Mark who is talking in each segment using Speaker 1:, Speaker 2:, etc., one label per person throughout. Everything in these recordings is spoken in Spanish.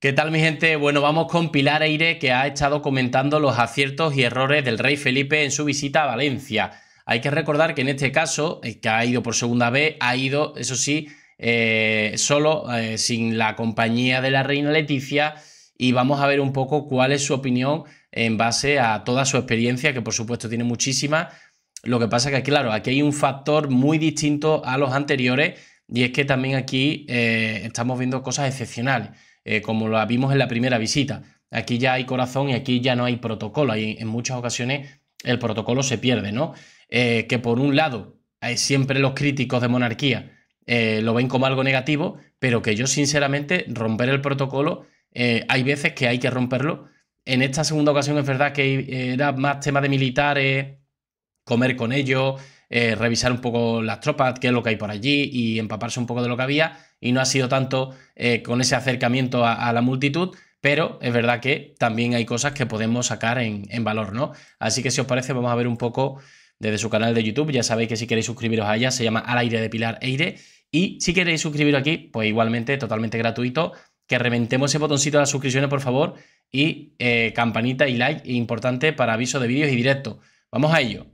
Speaker 1: ¿Qué tal mi gente? Bueno, vamos con Pilar Aire que ha estado comentando los aciertos y errores del rey Felipe en su visita a Valencia. Hay que recordar que en este caso, eh, que ha ido por segunda vez, ha ido, eso sí, eh, solo, eh, sin la compañía de la reina Leticia, y vamos a ver un poco cuál es su opinión en base a toda su experiencia, que por supuesto tiene muchísima. Lo que pasa que, claro, aquí hay un factor muy distinto a los anteriores, y es que también aquí estamos viendo cosas excepcionales. Eh, como lo vimos en la primera visita. Aquí ya hay corazón y aquí ya no hay protocolo. Y en muchas ocasiones el protocolo se pierde, ¿no? Eh, que por un lado, hay eh, siempre los críticos de monarquía lo ven como algo negativo, pero que yo sinceramente romper el protocolo, hay veces que hay que romperlo. En esta segunda ocasión es verdad que era más tema de militares, comer con ellos, eh, revisar un poco las tropas, qué es lo que hay por allí y empaparse un poco de lo que había. Y no ha sido tanto eh, con ese acercamiento a, la multitud, pero es verdad que también hay cosas que podemos sacar en, valor, ¿no? Así que si os parece, vamos a ver un poco desde su canal de YouTube. Ya sabéis que si queréis suscribiros a ella, se llama Al Aire de Pilar Eire. Y si queréis suscribiros aquí, pues igualmente, totalmente gratuito, que reventemos ese botoncito de las suscripciones, por favor, y eh, campanita y like, importante para aviso de vídeos y directo. Vamos a ello.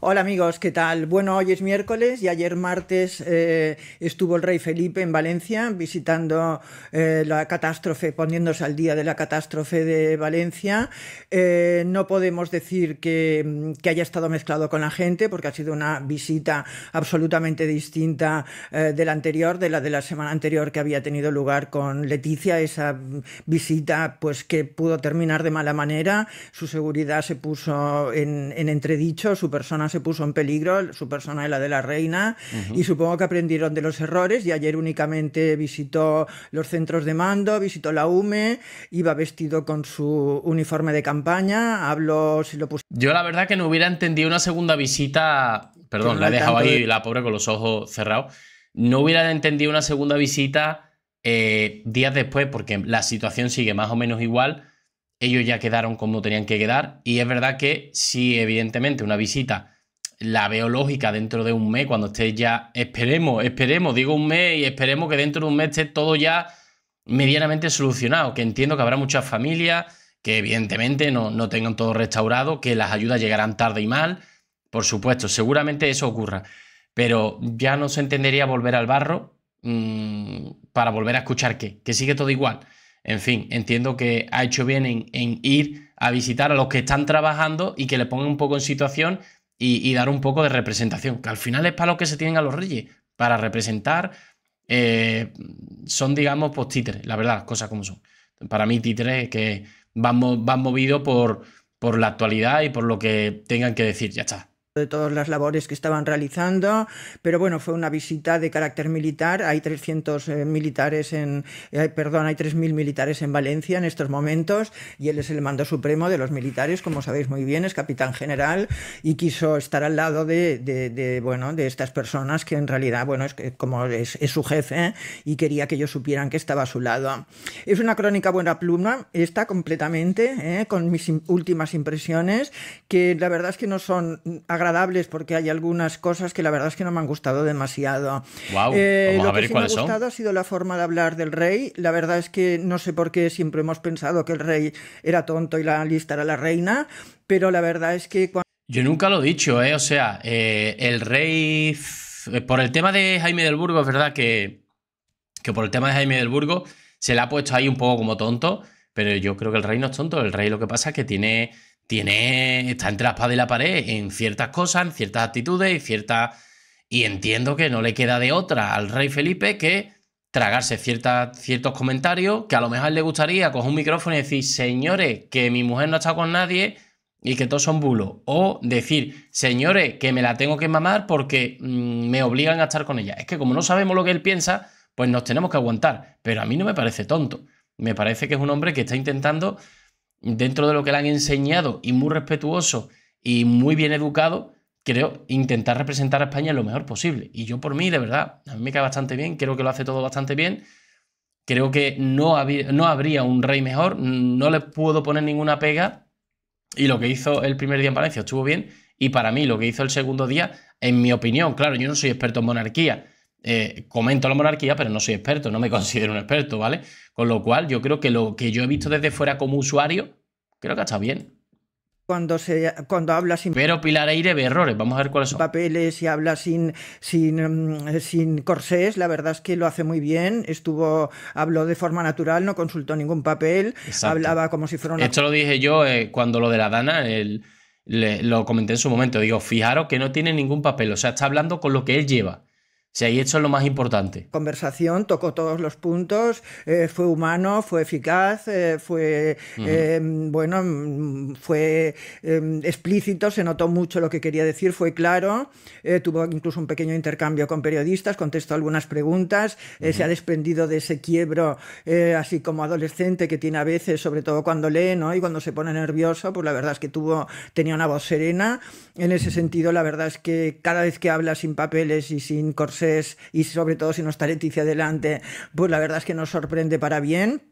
Speaker 2: Hola amigos, ¿qué tal? Bueno, hoy es miércoles y ayer martes eh, estuvo el rey Felipe en Valencia visitando eh, la catástrofe, poniéndose al día de la catástrofe de Valencia. Eh, no podemos decir mm, que, haya estado mezclado con la gente porque ha sido una visita absolutamente distinta de la anterior, de la de la semana anterior que había tenido lugar con Leticia, esa mm, visita pues que pudo terminar de mala manera, su seguridad se puso en, en entredicho, su persona se puso en peligro su persona y la de la reina y supongo que aprendieron de los errores y ayer únicamente visitó los centros de mando, visitó la UME, iba vestido con su uniforme de campaña, habló si lo puso.
Speaker 1: Yo la verdad que no hubiera entendido una segunda visita, perdón, la he dejado ahí la pobre con los ojos cerrados, no hubiera entendido una segunda visita eh, días después, porque la situación sigue más o menos igual ellos ya quedaron como tenían que quedar. Y es verdad que si sí, evidentemente, una visita la veo lógica dentro de un mes, cuando esté ya, esperemos, esperemos, digo un mes y esperemos que dentro de un mes esté todo ya medianamente solucionado, que entiendo que habrá muchas familias que evidentemente no, no tengan todo restaurado, que las ayudas llegarán tarde y mal, por supuesto, seguramente eso ocurra, pero ya no se entendería volver al barro mm, para volver a escuchar que, que sigue todo igual. En fin, entiendo que ha hecho bien en, en ir a visitar a los que están trabajando y que le pongan un poco en situación y, dar un poco de representación, que al final es para lo que se tienen a los reyes, para representar, eh, son, digamos, pues títeres, la verdad, las cosas como son. Para mí, títeres que van, movidos por, por la actualidad y por lo que tengan que decir, ya está
Speaker 2: de todas las labores que estaban realizando, pero bueno, fue una visita de carácter militar. Hay 300 eh, militares en, eh, perdón, hay 3.000 militares en Valencia en estos momentos y él es el mando supremo de los militares, como sabéis muy bien, es capitán general y quiso estar al lado de, de, bueno, de estas personas que en realidad, bueno, es como es, su jefe y quería que ellos supieran que estaba a su lado. Es una crónica buena pluma, está completamente eh, con mis últimas impresiones, que la verdad es que no son agradables agradables porque hay algunas cosas que la verdad es que no me han gustado demasiado. Eh, lo que sí me ha gustado ha sido la forma de hablar del rey. La verdad es que no sé por qué siempre hemos pensado que el rey era tonto y la lista era la reina, pero la verdad es que
Speaker 1: Yo nunca lo he dicho, ¿eh? O sea, eh, el rey... Eh, por el tema de Jaime del Burgo, es verdad que, que por el tema de Jaime del Burgo se le ha puesto ahí un poco como tonto, pero yo creo que el rey no es tonto. El rey lo que pasa es que tiene, tiene, está entre la la pared en ciertas cosas, en ciertas actitudes y ciertas... Y entiendo que no le queda de otra al rey Felipe que tragarse ciertos comentarios que a lo mejor le gustaría coger un micrófono y decir, señores, que mi mujer no está con nadie y que todos son bulos. O decir, señores, que me la tengo que mamar porque mm, me obligan a estar con ella. Es que como no sabemos lo que él piensa, pues nos tenemos que aguantar. Pero a mí no me parece tonto. Me parece que es un hombre que está intentando dentro de lo que le han enseñado y muy respetuoso y muy bien educado, creo intentar representar a España lo mejor posible. Y yo por mí, de verdad, a mí me cae bastante bien, creo que lo hace todo bastante bien. Creo que no, habría un rey mejor, no le puedo poner ninguna pega. Y lo que hizo el primer día en Valencia estuvo bien. Y para mí, lo que hizo el segundo día, en mi opinión, claro, yo no soy experto en monarquía. Eh, comento la monarquía, pero no soy experto, no me considero un experto, ¿vale? Con lo cual, yo creo que lo que yo he visto desde fuera como usuario Creo que está bien.
Speaker 2: Cuando, se, cuando habla sin... Pero
Speaker 1: Pilar Aire ve errores, vamos a ver cuáles son.
Speaker 2: Papeles y habla sin, sin, mm, sin corsés, la verdad es que lo hace muy bien, estuvo, habló de forma natural, no consultó ningún papel, hablaba como si fuera una... Esto
Speaker 1: lo dije yo eh, cuando lo de la Dana, el, lo comenté en su momento, digo, fijaros que no tiene ningún papel, o sea, está hablando con lo que él lleva. Si ha hecho lo más importante.
Speaker 2: Conversación, tocó todos los puntos, eh, fue humano, fue eficaz, eh, fue eh, bueno, mm, fue explícito, se notó mucho lo que quería decir, fue claro, tuvo incluso un pequeño intercambio con periodistas, contestó algunas preguntas, se ha desprendido de ese quiebro, así como adolescente que tiene a veces, sobre todo cuando lee, ¿no? Y cuando se pone nervioso, pues la verdad es que tuvo, tenía una voz serena. En ese sentido, la verdad es que cada vez que habla sin papeles y sin corsé y sobre todo si nos está Leticia delante, pues la verdad es que nos sorprende para bien.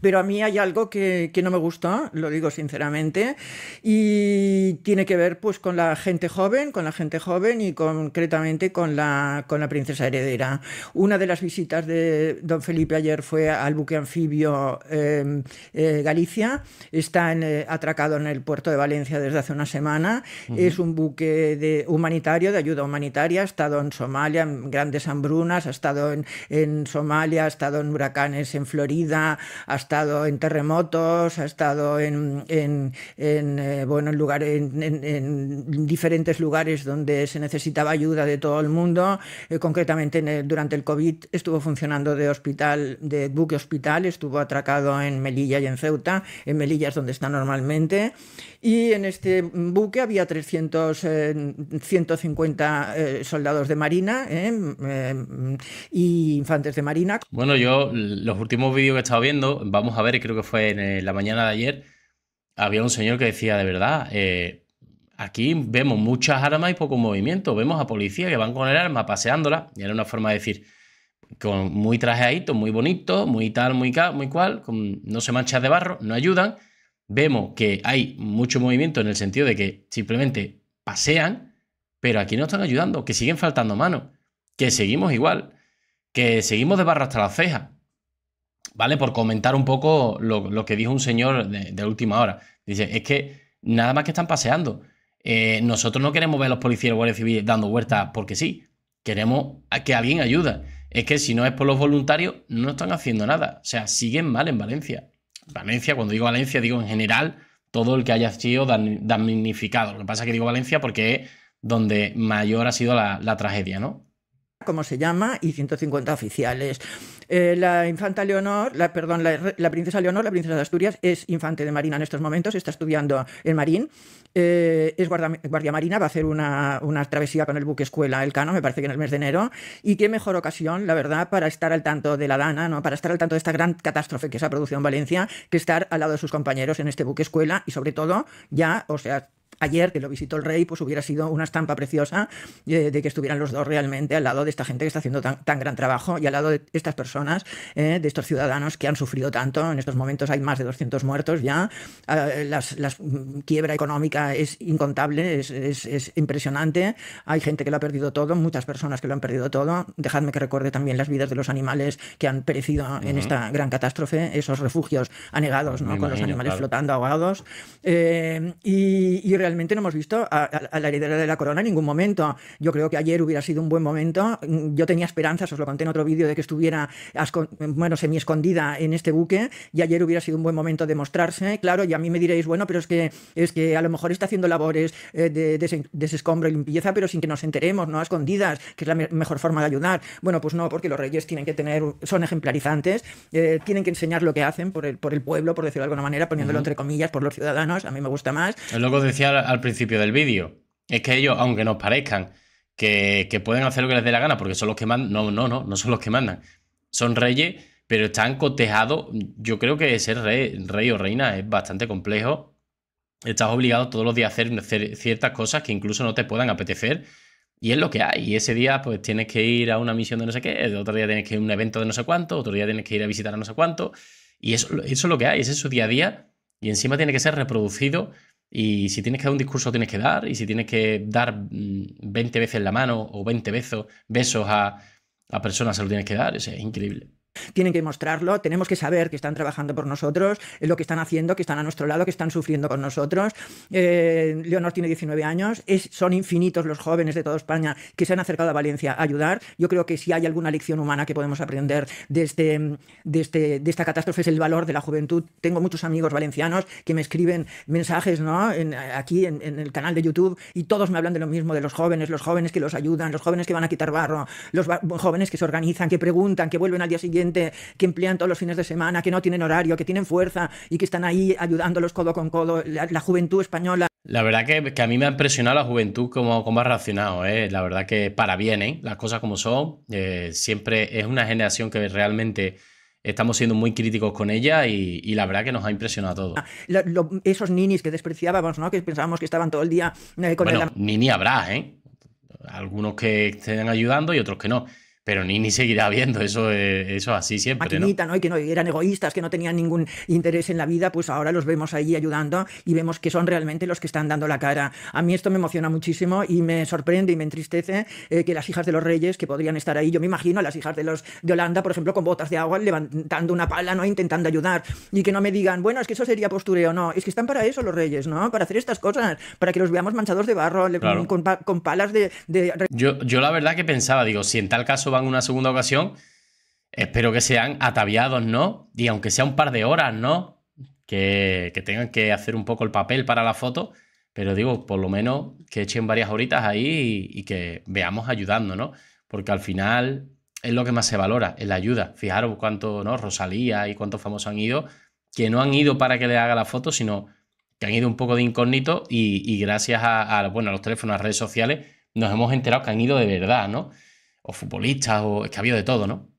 Speaker 2: Pero a mí hay algo que, que, no me gusta, lo digo sinceramente, y tiene que ver pues con la gente joven, con la gente joven y concretamente con la, con la princesa heredera. Una de las visitas de don Felipe ayer fue al buque anfibio em, eh, Galicia, está eh, atracado en el puerto de Valencia desde hace una semana, es un buque de, humanitario, de ayuda humanitaria, ha estado en Somalia, en grandes hambrunas, ha estado en, en Somalia, ha estado en huracanes en Florida, ha estado en terremotos, ha estado en, en, en eh, bueno, en, lugar, en, en, diferentes lugares donde se necesitaba ayuda de todo el mundo. Eh, concretamente durante el COVID estuvo funcionando de hospital, de buque hospital, estuvo atracado en Melilla y en Ceuta. En Melilla es donde está normalmente. Y en este buque había 300, 150 eh, soldados de Marina mm, y infantes de Marina.
Speaker 1: Bueno, yo los últimos vídeos que he estado viendo vamos a ver, creo que fue en eh, la mañana de ayer, había un señor que decía, de verdad, eh, aquí vemos muchas armas y poco movimiento, vemos a policías que van con el arma paseándola, y era una forma de decir, con muy trajeadito, muy bonito, muy tal, muy, muy cual, no se mancha de barro, no ayudan, vemos que hay mucho movimiento en el sentido de que simplemente pasean, pero aquí no están ayudando, que siguen faltando manos, que seguimos igual, que seguimos de barro hasta las cejas, ¿vale? Por comentar un poco lo, que dijo un señor de, última hora. Dice, es que nada más que están paseando. Eh, nosotros no queremos ver a los policías y guardias civiles dando vueltas porque sí. Queremos que alguien ayude. Es que si no es por los voluntarios, no están haciendo nada. O sea, siguen mal en Valencia. Valencia, cuando digo Valencia, digo en general todo el que haya sido damnificado. Lo que pasa es que digo Valencia porque es donde mayor ha sido la, la tragedia, ¿no?
Speaker 2: ¿Cómo se llama? Y 150 oficiales eh, la infanta Leonor, la, perdón, la, princesa Leonor, la princesa de Asturias, es infante de Marina en estos momentos, está estudiando en Marín, eh, es guardia marina, va a hacer una, travesía con el buque escuela El Cano, me parece que en el mes de enero, y qué mejor ocasión, la verdad, para estar al tanto de la Dana, ¿no? para estar al tanto de esta gran catástrofe que se ha producido en Valencia, que estar al lado de sus compañeros en este buque escuela y sobre todo ya, o sea, ayer que lo visitó el rey, pues hubiera sido una estampa preciosa eh, de, que estuvieran los dos realmente al lado de esta gente que está haciendo tan gran trabajo y al lado de estas personas eh, de estos ciudadanos que han sufrido tanto. En estos momentos hay más de 200 muertos ya. Eh, la mm, quiebra económica es incontable, es, es, impresionante. Hay gente que lo ha perdido todo, muchas personas que lo han perdido todo. Dejadme que recuerde también las vidas de los animales que han perecido en esta gran catástrofe, esos refugios anegados, ¿no? con los animales flotando ahogados. Eh, y, realmente no hemos visto a, a la heredera de la corona en ningún momento. Yo creo que ayer hubiera sido un buen momento. Mm, yo tenía esperanzas, os lo conté en otro vídeo, de que estuviera bueno, semi escondida en este buque y ayer hubiera sido un buen momento de mostrarse, claro, y a mí me diréis, bueno, pero es que, es que a lo mejor está haciendo labores eh, de, desescombro y limpieza, pero sin que nos enteremos, ¿no? A escondidas, que es la mejor forma de ayudar. Bueno, pues no, porque los reyes tienen que tener, son ejemplarizantes, eh, tienen que enseñar lo que hacen por el, por el pueblo, por decirlo de alguna manera, poniéndolo entre comillas, por los ciudadanos, a mí me gusta más.
Speaker 1: Es lo que decía al principio del vídeo, es que ellos, aunque nos parezcan que, que, pueden hacer lo que les dé la gana, porque son los que mandan. No, no, no, no son los que mandan son reyes, pero están cotejados. Yo creo que ser rey, o reina es bastante complejo. Estás obligado todos los días a hacer, ciertas cosas que incluso no te puedan apetecer. Y es lo que hay. Y ese día, pues tienes que ir a una misión de no sé qué, otro día tienes que ir a un evento de no sé cuánto, otro día tienes que ir a visitar a no sé cuánto. Y eso, eso es lo que hay, es su día a día. Y encima tiene que ser reproducido. Y si tienes que dar un discurso, tienes que dar. Y si tienes que dar 20 mm, veces la mano o 20 besos, besos a, la persona se lo tienes que dar, es increíble
Speaker 2: tienen que mostrarlo, tenemos que saber que están trabajando por nosotros, eh, lo que están haciendo, que están a nuestro lado, que están sufriendo con nosotros. Eh, Leonor tiene 19 años, es, son infinitos los jóvenes de toda España que se han acercado a Valencia a ayudar. Yo creo que si hay alguna lección humana que podemos aprender de, este, este, de, esta catástrofe es el valor de la juventud. Tengo muchos amigos valencianos que me escriben mensajes ¿no? aquí en el canal de YouTube y todos me hablan de lo mismo, de los jóvenes, los jóvenes que los ayudan, los jóvenes que van a quitar barro, los jóvenes que se organizan, que preguntan, que vuelven al día siguiente que emplean todos los fines de semana, que no tienen horario, que tienen fuerza y que están ahí ayudándolos codo con codo, la, juventud española.
Speaker 1: La verdad que, a mí me ha impresionado la juventud como, como ha reaccionado, ¿eh? la verdad que para bien, ¿eh? las cosas como son, eh, siempre es una generación que realmente estamos siendo muy críticos con ella y, la verdad que nos ha impresionado a
Speaker 2: todos. esos ninis que despreciábamos, ¿no? que pensábamos que estaban todo el día eh, con el...
Speaker 1: Nini habrá, algunos que estén ayudando y otros que no. Pero ni seguirá habiendo, eso eh, eso así siempre. Maquinita,
Speaker 2: ¿no? ¿no? Y que no eran egoístas, que no tenían ningún interés en la vida, pues ahora los vemos ahí ayudando y vemos que son realmente los que están dando la cara. A mí esto me emociona muchísimo y me sorprende y me entristece eh, que las hijas de los reyes, que podrían estar ahí, yo me imagino a las hijas de los de Holanda, por ejemplo, con botas de agua, levantando una pala, ¿no? Intentando ayudar. Y que no me digan, bueno, es que eso sería postureo. No, es que están para eso los reyes, ¿no? Para hacer estas cosas, para que los veamos manchados de barro, con, palas de.
Speaker 1: Yo, yo la verdad que pensaba, digo, si en tal caso va una segunda ocasión, espero que sean ataviados, ¿no? Y aunque sea un par de horas, ¿no? Que, tengan que hacer un poco el papel para la foto, pero digo, por lo menos que echen varias horitas ahí y, que veamos ayudando, ¿no? Porque al final es lo que más se valora, es la ayuda. Fijaros cuánto, ¿no? Rosalía y cuántos famosos han ido, que no han ido para que le haga la foto, sino que han ido un poco de incógnito y, gracias a, bueno, a los teléfonos, a las redes sociales, nos hemos enterado que han ido de verdad, ¿no? o futbolistas, o es que ha habido de todo, ¿no?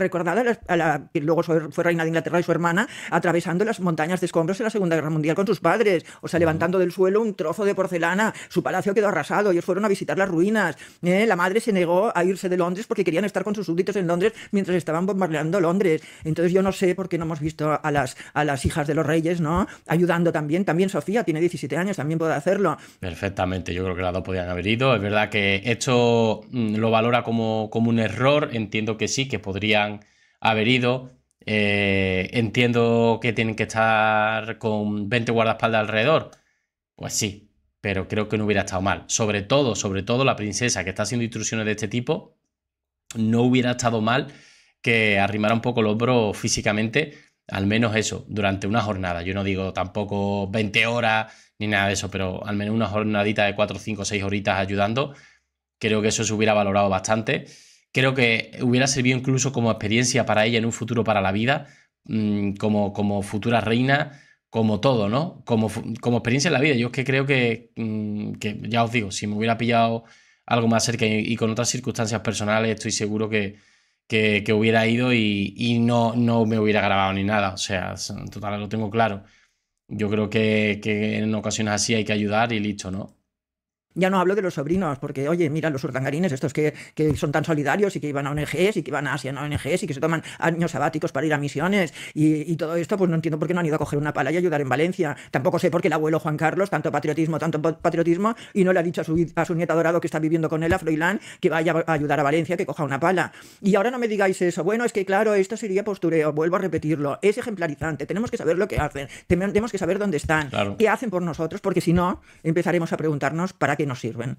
Speaker 2: recordada a la, que luego fue reina de Inglaterra y su hermana, atravesando las montañas de escombros en la Segunda Guerra Mundial con sus padres, o sea, levantando del suelo un trozo de porcelana, su palacio quedó arrasado, ellos fueron a visitar las ruinas, ¿eh? la madre se negó a irse de Londres porque querían estar con sus súbditos en Londres mientras estaban bombardeando Londres. Entonces yo no sé por qué no hemos visto a las, a las hijas de los reyes, ¿no? Ayudando también, también Sofía tiene 17 años, también puede hacerlo.
Speaker 1: Perfectamente, yo creo que las dos podían haber ido, es verdad que esto mm, lo valora como, como un error, entiendo que sí, que podría haber ido. Eh, entiendo que tienen que estar con 20 guardaespaldas alrededor. Pues sí, pero creo que no hubiera estado mal. Sobre todo, sobre todo la princesa que está haciendo intrusiones de este tipo, no hubiera estado mal que arrimara un poco el hombro físicamente, al menos eso, durante una jornada. Yo no digo tampoco 20 horas ni nada de eso, pero al menos una jornadita de 4, 5, 6 horitas ayudando, creo que eso se hubiera valorado bastante creo que hubiera servido incluso como experiencia para ella en un futuro para la vida, mm, como, como futura reina, como todo, ¿no? Como, como experiencia en la vida. Yo es que creo mm, que, ya os digo, si me hubiera pillado algo más cerca y, con otras circunstancias personales, estoy seguro que, que, hubiera ido y, no, no me hubiera grabado ni nada. O sea, en total lo tengo claro. Yo creo que, que en ocasiones así hay que ayudar y listo, ¿no?
Speaker 2: Ya no hablo de los sobrinos, porque, oye, mira, los urtangarines, estos que, son tan solidarios y que iban a ONGs y que iban a Asia en ONGs y que se toman años sabáticos para ir a misiones y, todo esto, pues no entiendo por qué no han ido a coger una pala y ayudar en Valencia. Tampoco sé por qué el abuelo Juan Carlos, tanto patriotismo, tanto patriotismo, y no le ha dicho a su, nieta dorado que está viviendo con él, a Froilán, que vaya a ayudar a Valencia, que coja una pala. Y ahora no me digáis eso. Bueno, es que claro, esto sería postureo, vuelvo a repetirlo. Es ejemplarizante, tenemos que saber lo que hacen, tenemos que saber dónde están, qué hacen por nosotros, porque si no, empezaremos a preguntarnos para qué no sirven.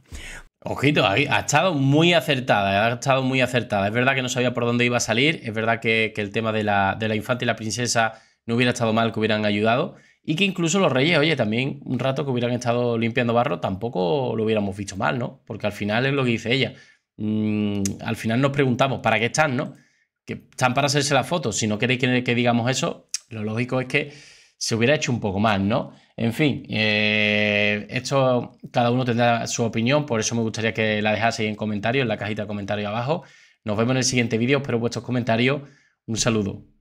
Speaker 1: Ojito, ha, estado muy acertada, ha estado muy acertada. Es verdad que no sabía por dónde iba a salir, es verdad que, el tema de la, de infanta y la princesa no hubiera estado mal que hubieran ayudado y que incluso los reyes, oye, también un rato que hubieran estado limpiando barro, tampoco lo hubiéramos visto mal, ¿no? Porque al final es lo que dice ella. Mm, al final nos preguntamos, ¿para qué están, no? Que están para hacerse la foto. Si no queréis que digamos eso, lo lógico es que se hubiera hecho un poco más, ¿no? En fin, eh, esto cada uno tendrá su opinión, por eso me gustaría que la dejaseis en comentarios, en la cajita de comentarios abajo. Nos vemos en el siguiente vídeo, espero vuestros comentarios. Un saludo.